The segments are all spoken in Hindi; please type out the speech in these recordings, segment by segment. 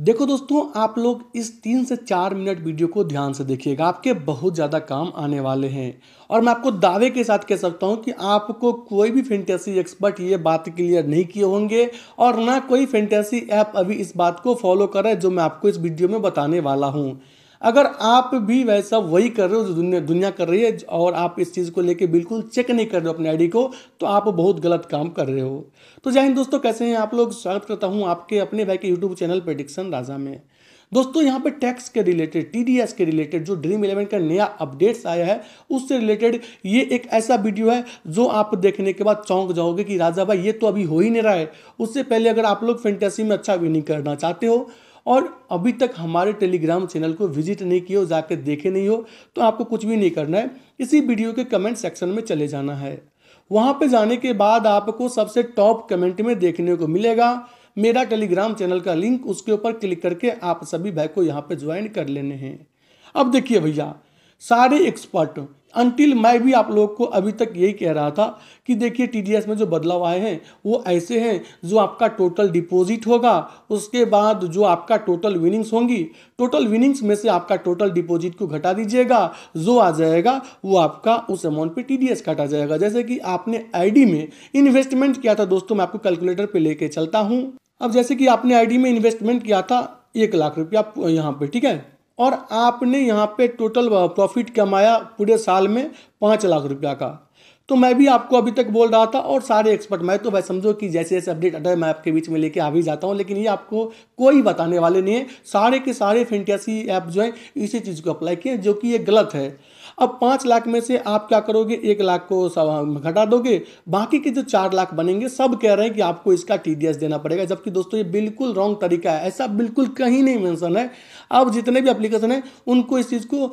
देखो दोस्तों आप लोग इस तीन से चार मिनट वीडियो को ध्यान से देखिएगा आपके बहुत ज़्यादा काम आने वाले हैं और मैं आपको दावे के साथ कह सकता हूँ कि आपको कोई भी फेंटेसी एक्सपर्ट ये बात क्लियर नहीं किए होंगे और ना कोई फैंटेसी ऐप अभी इस बात को फॉलो करे जो मैं आपको इस वीडियो में बताने वाला हूँ अगर आप भी वैसा वही कर रहे हो जो दुनिया दुनिया कर रही है और आप इस चीज़ को लेके बिल्कुल चेक नहीं कर रहे हो अपने आईडी को तो आप बहुत गलत काम कर रहे हो तो जय हिंद दोस्तों कैसे हैं आप लोग स्वागत करता हूँ आपके अपने भाई के यूट्यूब चैनल प्रडिक्शन राजा में दोस्तों यहाँ पे टैक्स के रिलेटेड टीडीएस के रिलेटेड जो ड्रीम इलेवन का नया अपडेट्स आया है उससे रिलेटेड ये एक ऐसा वीडियो है जो आप देखने के बाद चौंक जाओगे कि राजा भाई ये तो अभी हो ही नहीं रहा है उससे पहले अगर आप लोग फेंटेसी में अच्छा विनिंग करना चाहते हो और अभी तक हमारे टेलीग्राम चैनल को विजिट नहीं किया हो जाकर देखे नहीं हो तो आपको कुछ भी नहीं करना है इसी वीडियो के कमेंट सेक्शन में चले जाना है वहाँ पे जाने के बाद आपको सबसे टॉप कमेंट में देखने को मिलेगा मेरा टेलीग्राम चैनल का लिंक उसके ऊपर क्लिक करके आप सभी भाई को यहाँ पे ज्वाइन कर लेने हैं अब देखिए भैया सारे एक्सपर्ट अनटिल मैं भी आप लोग को अभी तक यही कह रहा था कि देखिए टीडीएस में जो बदलाव आए हैं वो ऐसे हैं जो आपका टोटल डिपॉजिट होगा उसके बाद जो आपका टोटल विनिंग्स होंगी टोटल विनिंग्स में से आपका टोटल डिपॉजिट को घटा दीजिएगा जो आ जाएगा वो आपका उस अमाउंट पे टीडीएस काटा जाएगा जैसे कि आपने आईडी में इन्वेस्टमेंट किया था दोस्तों मैं आपको कैलकुलेटर पर लेके चलता हूँ अब जैसे कि आपने आई में इन्वेस्टमेंट किया था एक लाख रुपया यहाँ पे ठीक है और आपने यहाँ पे टोटल प्रॉफिट uh, कमाया पूरे साल में पाँच लाख रुपया का तो मैं भी आपको अभी तक बोल रहा था और सारे एक्सपर्ट मैं तो भाई समझो कि जैसे जैसे अपडेट है मैं आपके बीच में लेके आ भी जाता हूँ लेकिन ये आपको कोई बताने वाले नहीं है सारे के सारे फिंटियासी ऐप जो है इसी चीज़ को अप्लाई किए जो कि ये गलत है अब पाँच लाख में से आप क्या करोगे एक लाख को घटा दोगे बाकी के जो चार लाख बनेंगे सब कह रहे हैं कि आपको इसका टी देना पड़ेगा जबकि दोस्तों ये बिल्कुल रॉन्ग तरीका है ऐसा बिल्कुल कहीं नहीं मैंसन है अब जितने भी अप्लीकेशन है उनको इस चीज़ को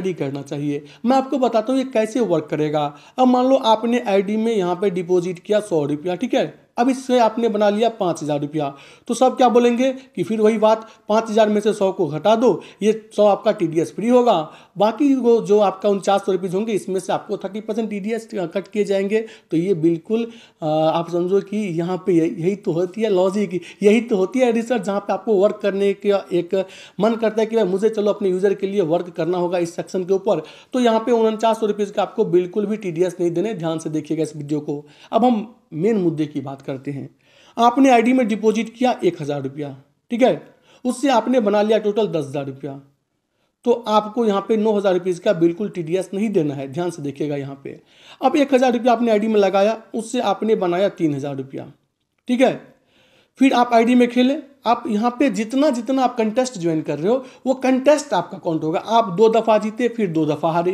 री करना चाहिए मैं आपको बताता हूँ ये कैसे वर्क करेगा अब मान लो आपने आई में यहाँ पर डिपोजिट किया सौ रुपया ठीक है अब इससे आपने बना लिया पाँच हज़ार रुपया तो सब क्या बोलेंगे कि फिर वही बात पाँच हज़ार में से सौ को घटा दो ये सौ आपका टी डी एस फ्री होगा बाकी वो जो आपका उनचास सौ रुपीज़ होंगे इसमें से आपको thirty percent T D S cut किए जाएंगे तो ये बिल्कुल आप समझो कि यहाँ पे यही तो होती है लॉजिक यही तो होती है रिसर्च जहाँ पे आपको वर्क करने का एक मन करता है कि भाई मुझे चलो अपने यूज़र के लिए वर्क करना होगा इस सेक्शन के ऊपर तो यहाँ पे उनचास सौ रुपीज़ का आपको बिल्कुल भी टी नहीं देने ध्यान से देखिएगा इस वीडियो को अब हम मेन मुद्दे की बात करते हैं आपने आईडी में डिपॉजिट किया एक हज़ार रुपया ठीक है उससे आपने बना लिया टोटल दस हज़ार रुपया तो आपको यहाँ पे नौ हज़ार रुपीज़ का बिल्कुल टीडीएस नहीं देना है ध्यान से देखिएगा यहाँ पे अब एक हज़ार रुपया आपने आईडी में लगाया उससे आपने बनाया तीन हज़ार रुपया ठीक है फिर आप आईडी में खेले आप यहाँ पे जितना जितना आप कंटेस्ट ज्वाइन कर रहे हो वो कंटेस्ट आपका काउंट होगा आप दो दफ़ा जीते फिर दो दफ़ा हारे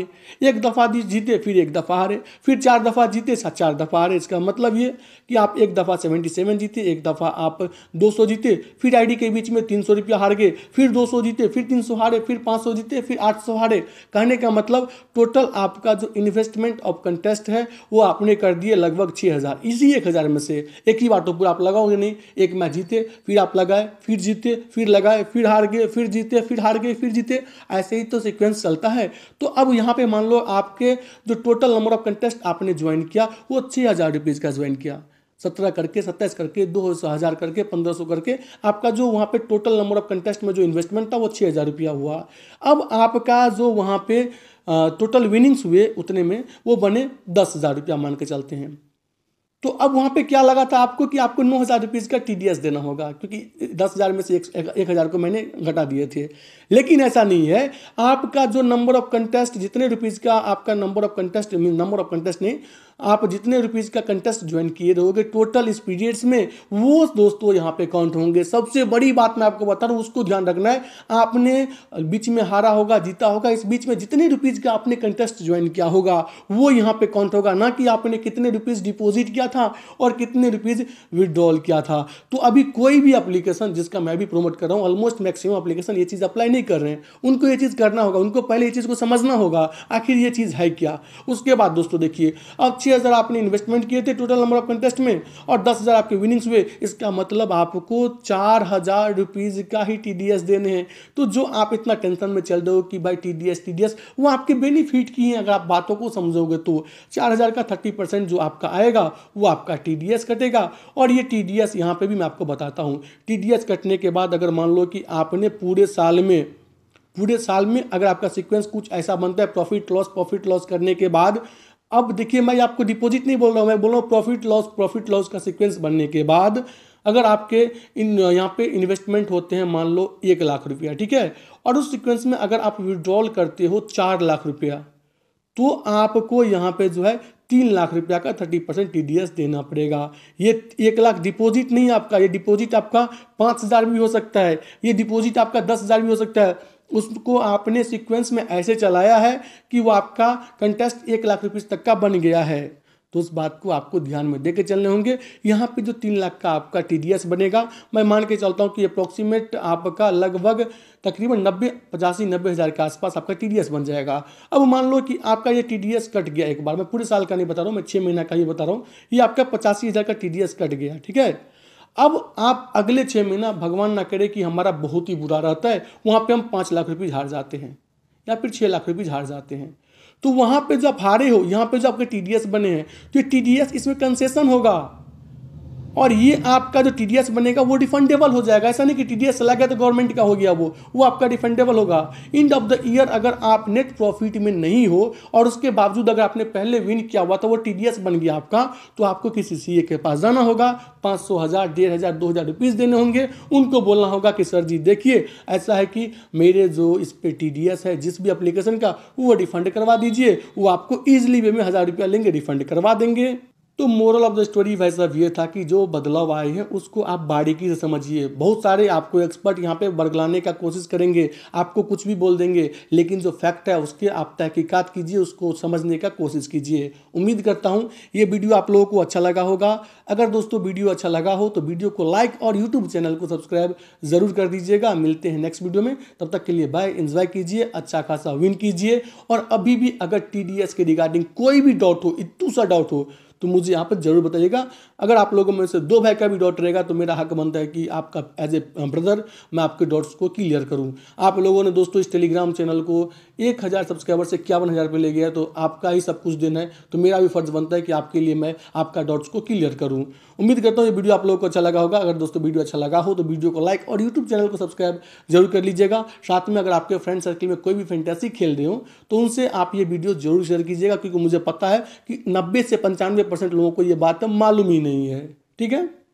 एक दफ़ा जीते फिर एक दफ़ा हारे फिर चार दफ़ा जीते चार दफ़ा हारे इसका मतलब ये कि आप एक दफ़ा सेवेंटी सेवन जीते एक दफ़ा आप दो सौ जीते फिर आईडी के बीच में तीन सौ रुपया हार गए फिर दो सौ जीते फिर तीन सौ हारे फिर पाँच सौ जीते फिर आठ सौ हारे कहने का मतलब टोटल आपका जो इन्वेस्टमेंट ऑफ कंटेस्ट है वो आपने कर दिए लगभग छः हज़ार इसी एक हज़ार में से एक ही बार तो पूरा आप लगाओगे नहीं एक मैच जीते फिर आप लगा लगाए फिर जीते फिर लगाए फिर हार गए फिर जीते फिर हार गए फिर जीते ऐसे ही तो सिक्वेंस चलता है तो अब यहाँ पे मान लो आपके जो टोटल नंबर ऑफ कंटेस्ट आपने ज्वाइन किया वो छः हज़ार रुपीज़ का ज्वाइन किया सत्रह करके सत्ताईस करके दो हज़ार करके पंद्रह सौ करके आपका जो वहाँ पे टोटल नंबर ऑफ कंटेस्ट में जो इन्वेस्टमेंट था वो छः हज़ार रुपया हुआ अब आपका जो वहाँ पे टोटल विनिंग्स हुए उतने में वो बने दस हज़ार रुपया मान के चलते हैं तो अब वहां पे क्या लगा था आपको कि आपको नौ हज़ार रुपीज़ का टी देना होगा क्योंकि दस हज़ार में से एक, एक, एक हज़ार को मैंने घटा दिए थे लेकिन ऐसा नहीं है आपका जो नंबर ऑफ कंटेस्ट जितने रुपीज़ का आपका number of contest number of contest नहीं आप जितने रुपीज़ का कंटेस्ट ज्वाइन किए रहोगे टोटल इस पीरियड्स में वो दोस्तों यहाँ पे काउंट होंगे सबसे बड़ी बात मैं आपको बता रहा हूँ उसको ध्यान रखना है आपने बीच में हारा होगा जीता होगा इस बीच में जितने रुपीज़ का आपने कंटेस्ट ज्वाइन किया होगा वो यहाँ पे काउंट होगा ना कि आपने कितने रुपीज़ डिपोजिट किया था और कितने रुपीज़ विदड्रॉल किया था तो अभी कोई भी अप्लीकेशन जिसका मैं भी प्रोमोट कर रहा हूँ ऑलमोस्ट मैक्सिमम अप्लीकेशन ये चीज़ अप्लाई नहीं कर रहे हैं उनको ये चीज़ करना होगा उनको पहले ये चीज़ को समझना होगा आखिर ये चीज़ है क्या उसके बाद दोस्तों देखिए अब अस्सी हज़ार आपने इन्वेस्टमेंट किए थे टोटल नंबर ऑफ कंटेस्ट में और दस हज़ार आपके विनिंग्स हुए इसका मतलब आपको चार हज़ार रुपीज़ का ही टी देने हैं तो जो आप इतना टेंशन में चल रहे हो कि भाई टी डी एस वो आपके बेनिफिट की हैं अगर आप बातों को समझोगे तो चार हज़ार का थर्टी परसेंट जो आपका आएगा वो आपका टी डी एस कटेगा और ये टी डी एस यहाँ पर भी मैं आपको बताता हूँ टी डी एस कटने के बाद अगर मान लो कि आपने पूरे साल में पूरे साल में अगर आपका सीक्वेंस कुछ ऐसा बनता है प्रॉफिट लॉस प्रॉफिट लॉस करने के बाद अब देखिए मैं आपको डिपॉजिट नहीं बोल रहा हूँ मैं बोल रहा हूँ प्रॉफिट लॉस प्रॉफिट लॉस का सीक्वेंस बनने के बाद अगर आपके इन यहाँ पे इन्वेस्टमेंट होते हैं मान लो एक लाख रुपया ठीक है और उस सीक्वेंस में अगर आप विड्रॉल करते हो चार लाख रुपया तो आपको यहाँ पे जो है तीन लाख रुपया का थर्टी परसेंट टी देना पड़ेगा ये एक लाख डिपॉजिट नहीं आपका ये डिपॉजिट आपका पाँच हज़ार भी हो सकता है ये डिपॉजिट आपका दस हज़ार भी हो सकता है उसको आपने सीक्वेंस में ऐसे चलाया है कि वो आपका कंटेस्ट एक लाख रुपये तक का बन गया है तो उस बात को आपको ध्यान में देकर चलने होंगे यहाँ पे जो तीन लाख का आपका टी बनेगा मैं मान के चलता हूँ कि अप्रोक्सीमेट आपका लगभग तकरीबन नब्बे पचासी नब्बे हज़ार के आसपास आपका टी बन जाएगा अब मान लो कि आपका ये टी कट गया एक बार मैं पूरे साल का नहीं बता रहा हूँ मैं छः महीना का ही बता रहा हूँ ये आपका पचासी हज़ार का टी कट गया ठीक है अब आप अगले छः महीना भगवान ना करे कि हमारा बहुत ही बुरा रहता है वहाँ पे हम पाँच लाख रुपये झाड़ जाते हैं या फिर छः लाख रुपये झाड़ जाते हैं तो वहाँ पे जब हारे हो यहाँ पे जो आपके टी बने हैं तो ये टी इसमें कंसेशन होगा और ये आपका जो टी बनेगा वो रिफंडेबल हो जाएगा ऐसा नहीं कि टी चला गया तो गवर्नमेंट का हो गया वो वो आपका रिफंडेबल होगा इंड ऑफ द ईयर अगर आप नेट प्रॉफिट में नहीं हो और उसके बावजूद अगर आपने पहले विन किया हुआ था वो टी बन गया आपका तो आपको किसी सी के पास जाना होगा पाँच सौ हज़ार डेढ़ हज़ार दो हज़ार रुपीज़ देने होंगे उनको बोलना होगा कि सर जी देखिए ऐसा है कि मेरे जो इस पे टी है जिस भी अप्लीकेशन का वो रिफंड करवा दीजिए वो आपको ईजिली वे में हज़ार रुपया लेंगे रिफंड करवा देंगे तो मोरल ऑफ द स्टोरी वैसा ये था कि जो बदलाव आए हैं उसको आप बारीकी से समझिए बहुत सारे आपको एक्सपर्ट यहाँ पे बरगलाने का कोशिश करेंगे आपको कुछ भी बोल देंगे लेकिन जो फैक्ट है उसके आप तहकीकात कीजिए उसको समझने का कोशिश कीजिए उम्मीद करता हूँ ये वीडियो आप लोगों को अच्छा लगा होगा अगर दोस्तों वीडियो अच्छा लगा हो तो वीडियो को लाइक और यूट्यूब चैनल को सब्सक्राइब ज़रूर कर दीजिएगा मिलते हैं नेक्स्ट वीडियो में तब तक के लिए बाय इन्जॉय कीजिए अच्छा खासा विन कीजिए और अभी भी अगर टी के रिगार्डिंग कोई भी डाउट हो इतू सा डाउट हो तो मुझे यहाँ पर जरूर बताइएगा अगर आप लोगों में से दो भाई का भी डॉट रहेगा तो मेरा हक बनता है कि आपका एज ए ब्रदर मैं आपके डॉट्स को क्लियर करूँ आप लोगों ने दोस्तों इस टेलीग्राम चैनल को एक हज़ार सब्सक्राइबर से इक्यावन हज़ार रुपये ले गया तो आपका ही सब कुछ दिन है तो मेरा भी फर्ज बनता है कि आपके लिए मैं आपका डॉट्स को क्लियर करूँ उम्मीद करता हूँ ये वीडियो आप लोगों को अच्छा लगा होगा अगर दोस्तों वीडियो अच्छा लगा हो तो वीडियो को लाइक और यूट्यूब चैनल को सब्सक्राइब जरूर कर लीजिएगा साथ में अगर आपके फ्रेंड सर्कल में कोई भी फैंटेसी खेल रहे हो तो उनसे आप ये वीडियो जरूर शेयर कीजिएगा क्योंकि मुझे पता है कि नब्बे से पंचानवे परसेंट लोगों को ये बात मालूम ही नहीं है ठीक है